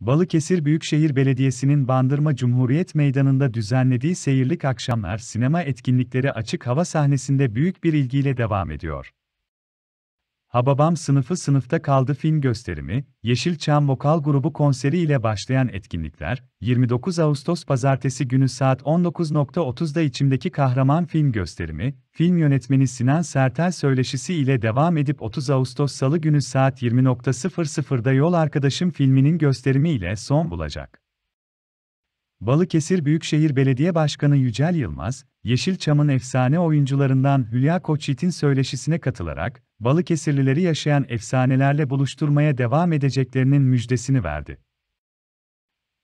Balıkesir Büyükşehir Belediyesi'nin Bandırma Cumhuriyet Meydanı'nda düzenlediği seyirlik akşamlar sinema etkinlikleri açık hava sahnesinde büyük bir ilgiyle devam ediyor. Hababam sınıfı sınıfta kaldı film gösterimi, Yeşilçam Vokal Grubu konseri ile başlayan etkinlikler, 29 Ağustos Pazartesi günü saat 19.30'da içimdeki kahraman film gösterimi, film yönetmeni Sinan Sertel söyleşisi ile devam edip 30 Ağustos Salı günü saat 20.00'da Yol Arkadaşım filminin gösterimi ile son bulacak. Balıkesir Büyükşehir Belediye Başkanı Yücel Yılmaz, Yeşilçam'ın efsane oyuncularından Hülya Koçyiğit'in söyleşisine katılarak, Balıkesirlileri yaşayan efsanelerle buluşturmaya devam edeceklerinin müjdesini verdi.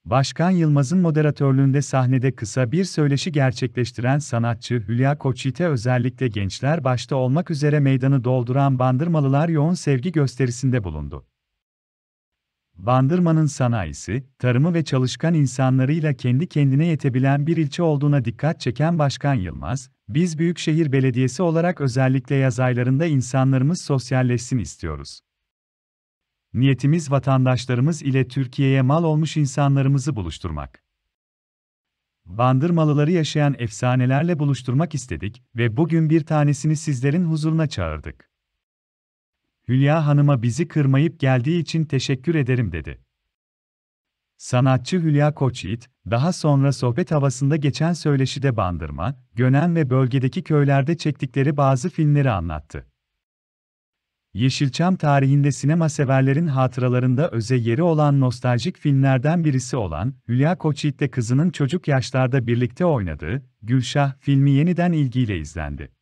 Başkan Yılmaz'ın moderatörlüğünde sahnede kısa bir söyleşi gerçekleştiren sanatçı Hülya Koçyiğit'e özellikle gençler başta olmak üzere meydanı dolduran Bandırmalılar yoğun sevgi gösterisinde bulundu. Bandırma'nın sanayisi, tarımı ve çalışkan insanlarıyla kendi kendine yetebilen bir ilçe olduğuna dikkat çeken Başkan Yılmaz, biz Büyükşehir Belediyesi olarak özellikle yaz aylarında insanlarımız sosyalleşsin istiyoruz. Niyetimiz vatandaşlarımız ile Türkiye'ye mal olmuş insanlarımızı buluşturmak. Bandırmalıları yaşayan efsanelerle buluşturmak istedik ve bugün bir tanesini sizlerin huzuruna çağırdık. Hülya Hanım'a bizi kırmayıp geldiği için teşekkür ederim dedi. Sanatçı Hülya Koçyiğit, daha sonra sohbet havasında geçen söyleşide Bandırma, Gönen ve bölgedeki köylerde çektikleri bazı filmleri anlattı. Yeşilçam tarihinde sinema severlerin hatıralarında öze yeri olan nostaljik filmlerden birisi olan Hülya Koçyiğit'te kızının çocuk yaşlarda birlikte oynadığı Gülşah filmi yeniden ilgiyle izlendi.